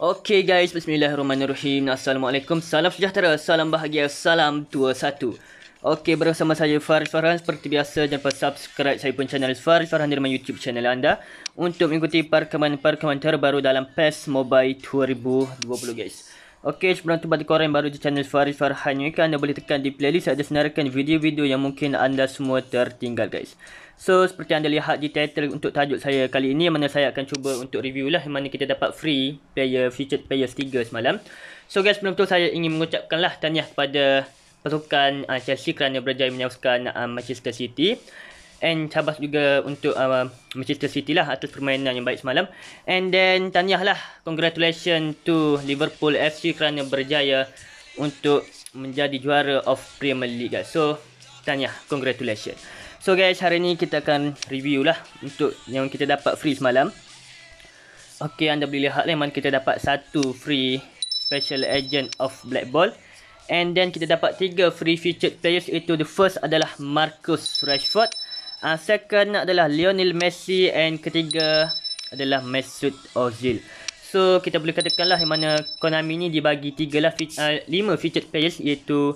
Okay guys, bismillahirrahmanirrahim. Assalamualaikum, salam sejahtera, salam bahagia, salam tua satu. Okay, bersama saya Faris Farhan. Seperti biasa, jangan lupa subscribe saya pun channel Faris Farhan di rumah YouTube channel anda. Untuk mengikuti perkembangan-perkembangan terbaru dalam PES Mobile 2020 guys. Okey, sebelum tu bagi korang yang baru di channel Faris Farhan ni kan, anda boleh tekan di playlist ada senarakan video-video yang mungkin anda semua tertinggal guys. So, seperti anda lihat di title untuk tajuk saya kali ini yang mana saya akan cuba untuk review lah yang mana kita dapat free player featured player 3 semalam. So guys, sebelum tu saya ingin mengucapkanlah tahniah kepada pasukan uh, Chelsea kerana berjaya menyusukan uh, ah, Manchester City. And cabas juga untuk uh, Manchester City lah atas permainan yang baik semalam. And then lah, congratulations to Liverpool FC kerana berjaya untuk menjadi juara of Premier League. Guys. So tahniah congratulations. So guys hari ni kita akan review lah untuk yang kita dapat free semalam. Okay anda boleh lihat lah mana kita dapat satu free special agent of Black Ball. And then kita dapat tiga free featured players iaitu the first adalah Marcus Rashford uh, second adalah Lionel Messi and ketiga adalah Mesut Ozil. So kita boleh katakanlah di mana Konami ni dibagi tiga lah fit, uh, ah, lima featured players iaitu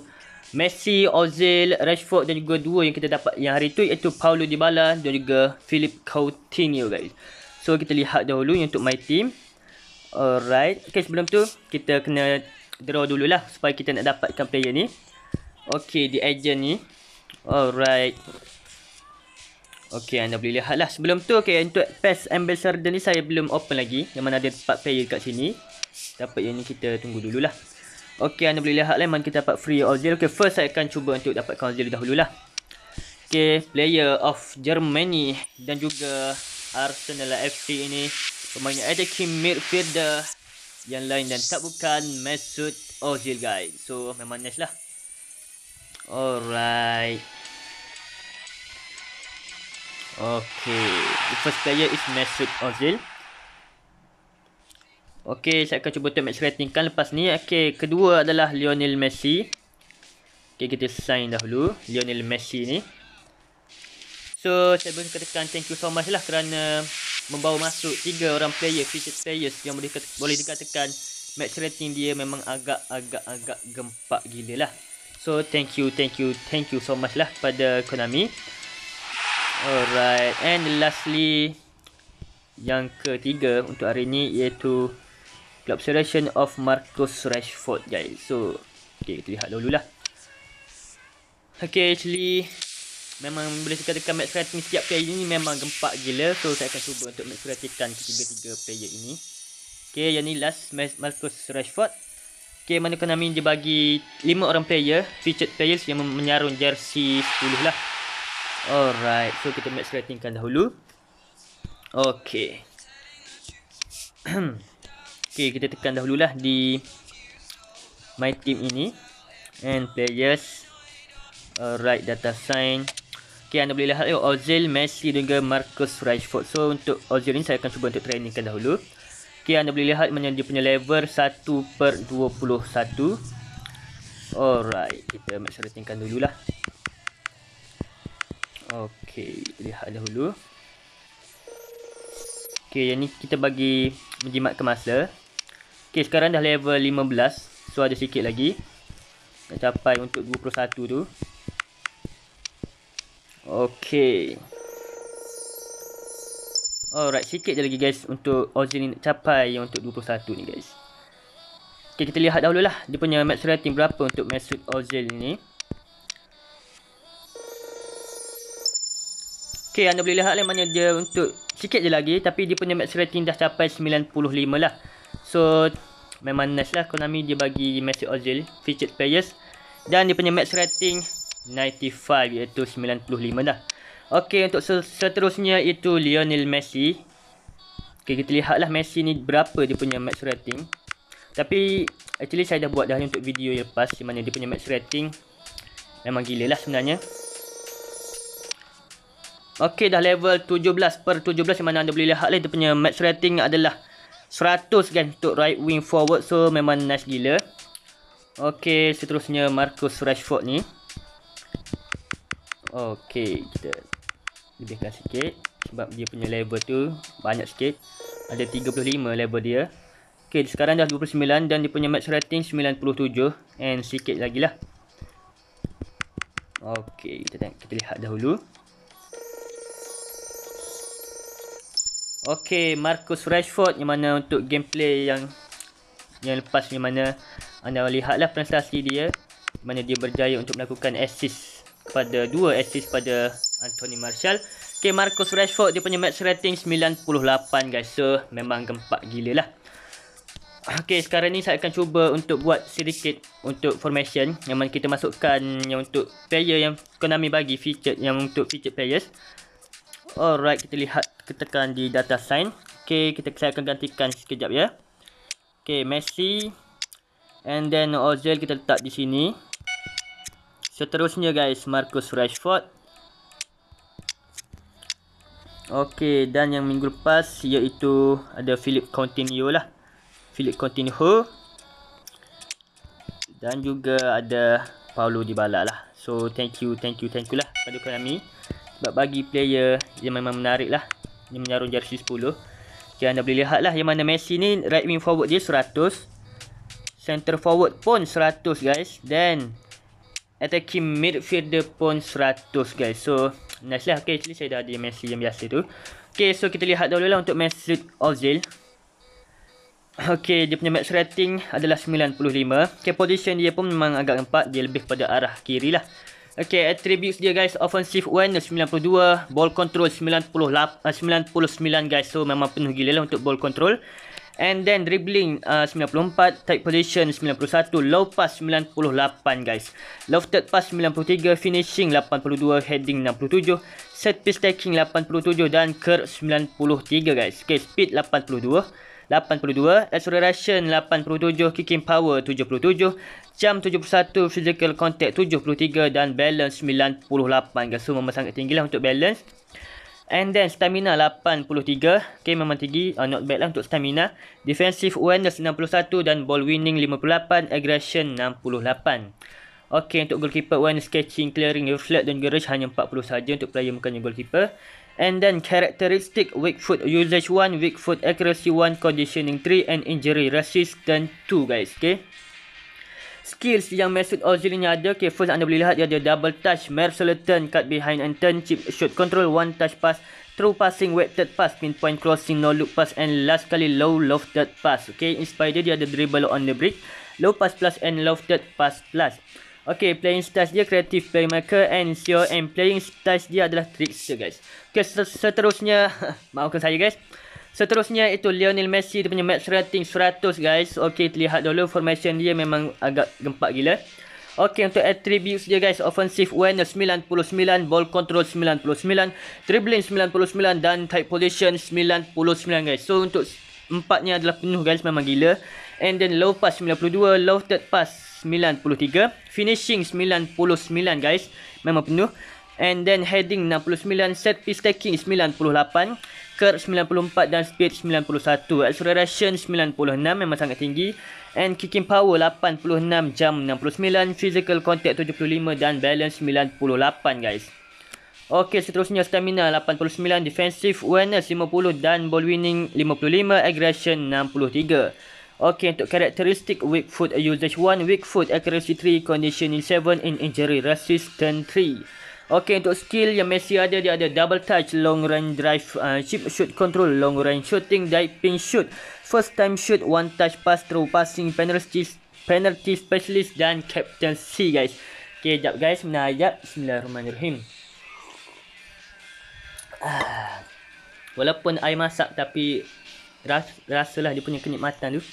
Messi, Ozil, Rashford dan juga dua yang kita dapat yang hari tu iaitu Paulo Dybala dan juga Philip Coutinho guys. So kita lihat dahulu untuk my team. Alright. Okay sebelum tu kita kena draw dululah supaya kita nak dapatkan player ni. Okay di agent ni. Alright. Okey, anda boleh lihat lah Sebelum tu, okey, untuk pass Ambassador ni saya belum open lagi. Yang mana ada 4 player dekat sini. Dapat yang ni kita tunggu dulu lah Okey, anda boleh lihat lah memang kita dapat free all deal. Okey, first saya akan cuba untuk dapat all deal lah Okey, player of Germany dan juga Arsenal lah, FC ini. Pemainnya ada attacking midfielder yang lain dan tak bukan Mesut Ozil guys. So, memang nice lah. Alright. Okay, the first player is Mesut Ozil. Okay, saya akan cuba tengok match rating kan lepas ni. Okay, kedua adalah Lionel Messi. Okay, kita sign dahulu Lionel Messi ni. So, saya boleh katakan thank you so much lah kerana membawa masuk tiga orang player, featured players yang boleh, dikata, boleh dikatakan match rating dia memang agak-agak-agak gempak gila lah. So, thank you, thank you, thank you so much lah pada Konami. Alright, and lastly yang ketiga untuk hari ini iaitu club selection of Marcus Rashford guys. So, okay, kita lihat dulu lah. Okay, actually memang boleh saya katakan match rating setiap player ini memang gempak gila. So, saya akan cuba untuk match ratingkan ketiga-tiga player ini. Okay, yang ni last Marcus Rashford. Okay, mana kena dia bagi 5 orang player, featured players yang menyarung jersey 10 lah. Alright, so kita max ratingkan dahulu Okay Okay, kita tekan dahululah di My team ini And players Alright, data sign Okay, anda boleh lihat eh, Ozil, Messi dan juga Marcus Rashford So, untuk Ozil ini saya akan cuba untuk trainingkan dahulu Okay, anda boleh lihat mana dia punya level 1 per 21 Alright, kita max ratingkan dululah lah Okey, lihat dahulu. Okey, yang ni kita bagi menjimat ke masa. Okey, sekarang dah level 15. So ada sikit lagi. Nak capai untuk 21 tu. Okey. Alright, sikit je lagi guys untuk Ozil ni capai yang untuk 21 ni guys. Okey, kita lihat dahulu lah. dia punya max rating berapa untuk Mesut Ozil ni. Okay, anda boleh lihat lah mana dia untuk sikit je lagi tapi dia punya max rating dah capai 95 lah. So memang nice lah Konami dia bagi Messi Ozil featured players dan dia punya max rating 95 iaitu 95 dah. Okay, untuk seterusnya itu Lionel Messi. Okay, kita lihatlah Messi ni berapa dia punya max rating. Tapi actually saya dah buat dah untuk video yang lepas di mana dia punya max rating memang gila lah sebenarnya. Okey dah level 17 per 17 yang mana anda boleh lihat lah dia punya match rating adalah 100 kan untuk right wing forward so memang nice gila. Okey seterusnya Marcus Rashford ni. Okey kita lebihkan sikit sebab dia punya level tu banyak sikit. Ada 35 level dia. Okey sekarang dah 29 dan dia punya match rating 97 and sikit lagi lah. Okey kita, kita lihat dahulu. Okey, Marcus Rashford yang mana untuk gameplay yang yang lepas ni mana anda lihatlah prestasi dia Di mana dia berjaya untuk melakukan assist kepada dua assist pada Anthony Martial. Okey, Marcus Rashford dia punya match rating 98 guys. So, memang gempak gila lah. Okey, sekarang ni saya akan cuba untuk buat sedikit untuk formation yang mana kita masukkan yang untuk player yang Konami bagi feature yang untuk feature players. Alright, kita lihat ketekan di data sign. Okay, kita saya akan gantikan sekejap ya. Okay, Messi. And then Ozil kita letak di sini. Seterusnya guys, Marcus Rashford. Okay, dan yang minggu lepas iaitu ada Philip Coutinho lah. Philip Coutinho. Dan juga ada Paulo Dybala lah. So, thank you, thank you, thank you lah pada kami. Sebab bagi player yang memang menarik lah yang menyarung jersey 10 Okay anda boleh lihat lah yang mana Messi ni right wing forward dia 100 Center forward pun 100 guys Then attacking midfielder pun 100 guys So nice lah okay actually saya dah ada Messi yang biasa tu Okay so kita lihat dahulu lah untuk Messi Ozil Okay dia punya match rating adalah 95 Okay position dia pun memang agak empat Dia lebih pada arah kiri lah Okay, attributes dia guys. Offensive awareness 92. Ball control 98, uh, 99 guys. So, memang penuh gila lah untuk ball control. And then dribbling uh, 94, tight position 91, low pass 98 guys. Lofted pass 93, finishing 82, heading 67, set piece taking 87 dan curve 93 guys. Okay, speed 82. 82 Acceleration 87 Kicking power 77 Jam 71 Physical contact 73 Dan balance 98 Gasu memang sangat tinggi lah untuk balance And then stamina 83 Okay memang tinggi uh, Not bad lah untuk stamina Defensive awareness 61 Dan ball winning 58 Aggression 68 Okay untuk goalkeeper awareness Catching, clearing, reflect dan gerish Hanya 40 saja untuk player bukannya goalkeeper And then characteristic weak foot usage one weak foot accuracy one conditioning three and injury resistant two guys. Okay. Skills yang Mesut Ozil ni ada. Okay, first anda boleh lihat dia ada double touch, merciless turn, cut behind and turn, chip shoot control, one touch pass, true passing, weighted pass, pinpoint crossing, no look pass and last kali low lofted pass. Okay, inspired dia, dia ada dribble on the break, low pass plus and lofted pass plus. Okay, playing style dia creative playmaker and sure and playing style dia adalah trickster guys. Okay, seterusnya, maafkan saya guys. Seterusnya itu Lionel Messi dia punya match rating 100 guys. Okay, terlihat dulu formation dia memang agak gempak gila. Okay, untuk attributes dia guys. Offensive awareness 99, ball control 99, dribbling 99 dan tight position 99 guys. So, untuk empatnya adalah penuh guys memang gila. And then low pass 92, low third pass 93, finishing 99 guys. Memang penuh. And then heading 69, set piece taking 98, curve 94 dan speed 91. Acceleration 96 memang sangat tinggi. And kicking power 86 jam 69, physical contact 75 dan balance 98 guys. Okey, seterusnya stamina 89, defensive awareness 50 dan ball winning 55, aggression 63. Okay, untuk karakteristik weak foot usage 1, weak foot accuracy 3, conditioning 7 and injury resistant 3. Okay, untuk skill yang Messi ada, dia ada double touch, long range drive, uh, chip shoot control, long range shooting, pin shoot, first time shoot, one touch pass through, passing penalty, penalty specialist dan captain C guys. Okay, jap guys, menajap. Bismillahirrahmanirrahim. Ah. Walaupun air masak tapi ras, rasalah dia punya kenikmatan tu.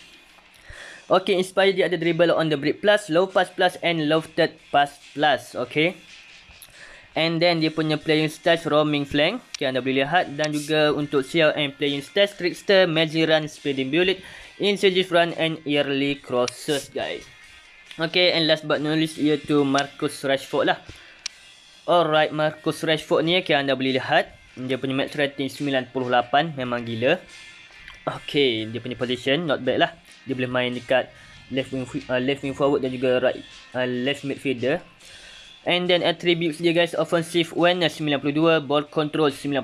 Okay, inspired dia ada dribble on the break plus, low pass plus and lofted pass plus. Okay. And then dia punya playing stats roaming flank. Okay, anda boleh lihat. Dan juga untuk seal and playing stats trickster, magic run, speeding bullet, incisive run and early crosses guys. Okay, and last but not least iaitu Marcus Rashford lah. Alright, Marcus Rashford ni okay, anda boleh lihat. Dia punya match rating 98 memang gila. Okay, dia punya position not bad lah dia boleh main dekat left wing uh, left wing forward dan juga right uh, left midfielder and then attributes dia guys offensive awareness 92 ball control 96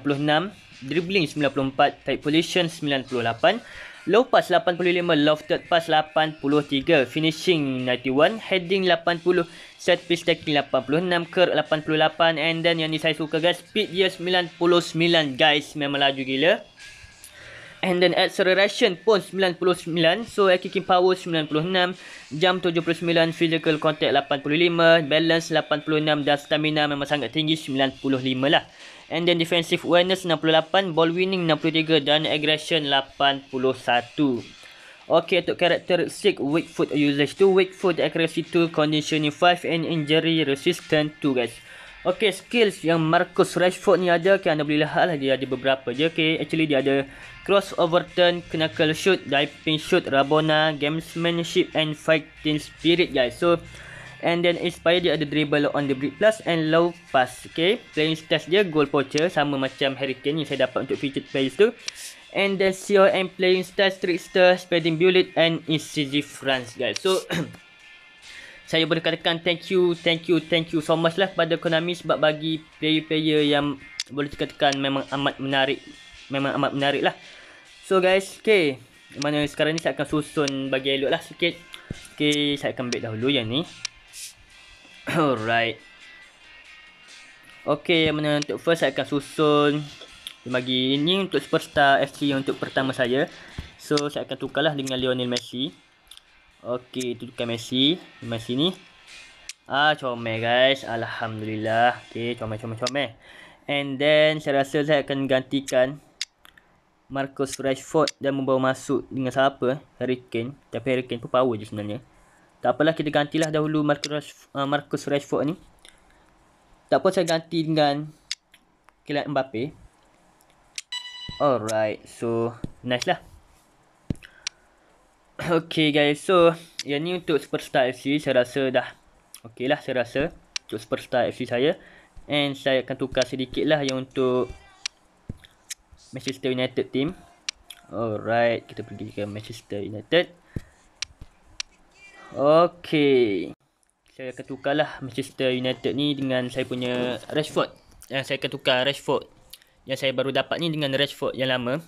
dribbling 94 tight position 98 low pass 85 lofted pass 83 finishing 91 heading 80 set piece taking 86 curl 88 and then yang ni saya suka guys speed dia 99 guys memang laju gila and then acceleration pun 99 so air kicking power 96 jump 79 physical contact 85 balance 86 dan stamina memang sangat tinggi 95 lah and then defensive awareness 68 ball winning 63 dan aggression 81 Okay, untuk karakteristik weak foot usage 2, weak foot accuracy 2, conditioning 5 and injury resistant 2 guys. Okey skills yang Marcus Rashford ni ada, okay, anda boleh lihat lah dia ada beberapa je. Okey actually dia ada cross over turn, knuckle shoot, diving shoot, rabona, gamesmanship and fighting spirit guys. So, and then inspire dia ada dribble on the break plus and low pass. Okey playing stats dia goal poacher sama macam Harry Kane yang saya dapat untuk featured players tu. And then CO and playing stats, trickster, spreading bullet and incisive runs guys. So, saya boleh katakan thank you, thank you, thank you so much lah kepada Konami sebab bagi player-player yang boleh dikatakan memang amat menarik. Memang amat menarik lah. So guys, okay. Mana sekarang ni saya akan susun bagi elok lah sikit. Okay, saya akan ambil dahulu yang ni. Alright. Okay, yang mana untuk first saya akan susun. Bagi ini untuk superstar FC untuk pertama saya. So, saya akan tukarlah dengan Lionel Messi. Okey, itu tukar Messi. Memang sini. Ah, comel guys. Alhamdulillah. Okey, comel, comel, comel. And then, saya rasa saya akan gantikan Marcus Rashford dan membawa masuk dengan siapa? Harry Kane. Tapi Harry Kane pun power je sebenarnya. Tak apalah, kita gantilah dahulu Marcus Rashford, uh, ah, Marcus Rashford ni. Tak apa, saya ganti dengan Kylian Mbappe. Alright, so nice lah. Okay guys, so yang ni untuk Superstar FC saya rasa dah Okay lah saya rasa untuk Superstar FC saya And saya akan tukar sedikit lah yang untuk Manchester United team Alright, kita pergi ke Manchester United Okay Saya akan tukar lah Manchester United ni dengan saya punya Rashford Yang saya akan tukar Rashford Yang saya baru dapat ni dengan Rashford yang lama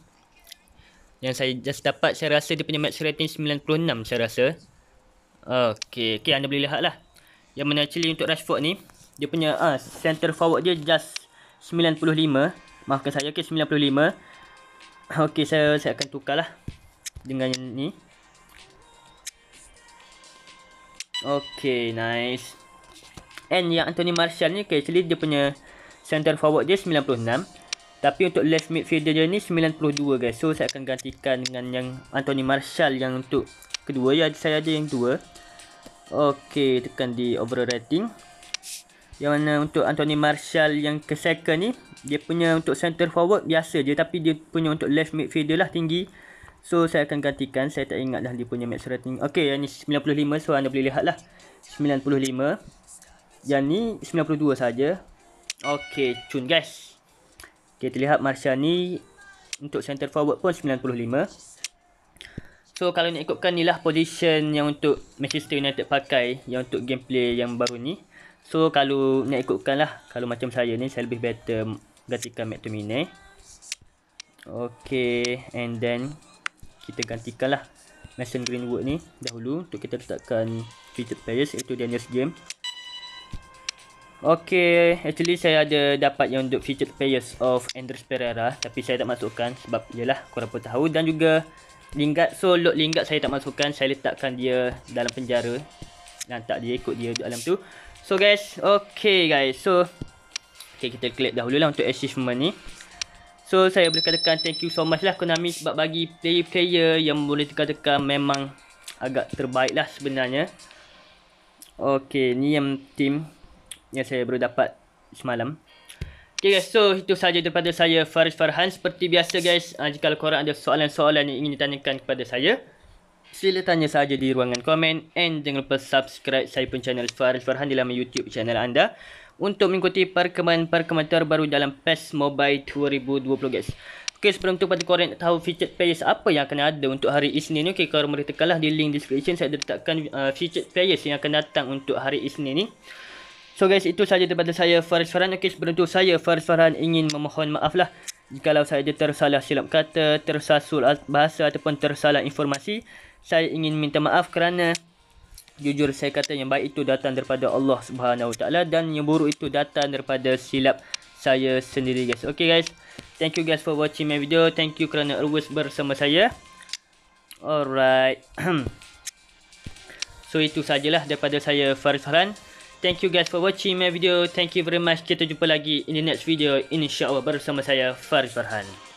yang saya just dapat saya rasa dia punya match rating 96 saya rasa. Okay, okay anda boleh lihat lah. Yang mana actually untuk Rashford ni dia punya ah uh, center forward dia just 95. Maafkan saya okey 95. Okay saya saya akan tukar lah dengan yang ni. Okey, nice. And yang Anthony Martial ni okay, actually dia punya center forward dia 96. Tapi untuk left midfielder dia ni 92 guys. So saya akan gantikan dengan yang Anthony Marshall yang untuk kedua. Ya saya ada yang dua. Okey, tekan di overall rating. Yang mana untuk Anthony Marshall yang ke second ni dia punya untuk center forward biasa je tapi dia punya untuk left midfielder lah tinggi. So saya akan gantikan. Saya tak ingat dah dia punya max rating. Okey, yang ni 95 so anda boleh lihat lah 95. Yang ni 92 saja. Okey, cun guys. Kita lihat Marsha ni untuk center forward pun 95. So kalau nak ikutkan ni lah position yang untuk Manchester United pakai yang untuk gameplay yang baru ni. So kalau nak ikutkan lah kalau macam saya ni saya lebih better gantikan McTominay. Okay and then kita gantikan lah Mason Greenwood ni dahulu untuk kita letakkan featured players iaitu Daniel's game. Okay, actually saya ada dapat yang untuk featured players of Andres Pereira Tapi saya tak masukkan sebab ialah korang pun tahu Dan juga Lingard, so Lord Lingard saya tak masukkan Saya letakkan dia dalam penjara Dan tak dia ikut dia dalam tu So guys, okay guys So, okay, kita clap lah untuk achievement ni So, saya boleh katakan thank you so much lah Konami Sebab bagi player-player yang boleh dikatakan memang agak terbaik lah sebenarnya Okay, ni yang team yang saya baru dapat semalam. Okay guys, so itu sahaja daripada saya Faris Farhan. Seperti biasa guys, ah, jika korang ada soalan-soalan yang ingin ditanyakan kepada saya, sila tanya sahaja di ruangan komen and jangan lupa subscribe saya pun channel Faris Farhan di dalam YouTube channel anda untuk mengikuti perkembangan-perkembangan terbaru dalam PES Mobile 2020 guys. Okay, sebelum tu pada korang tahu featured players apa yang akan ada untuk hari Isnin ni. Okay, korang boleh tekanlah di link description. Saya letakkan uh, ah, featured players yang akan datang untuk hari Isnin ni. So guys, itu saja daripada saya Faris Farhan. Okey, sebelum tu saya Faris Farhan ingin memohon maaf lah. Jikalau saya ada tersalah silap kata, tersasul bahasa ataupun tersalah informasi. Saya ingin minta maaf kerana jujur saya kata yang baik itu datang daripada Allah Subhanahu Taala dan yang buruk itu datang daripada silap saya sendiri guys. Okay guys, thank you guys for watching my video. Thank you kerana always bersama saya. Alright. so itu sajalah daripada saya Faris Farhan. Thank you guys for watching my video. Thank you very much. Kita jumpa lagi in the next video. Insya Allah bersama saya Faris Farhan.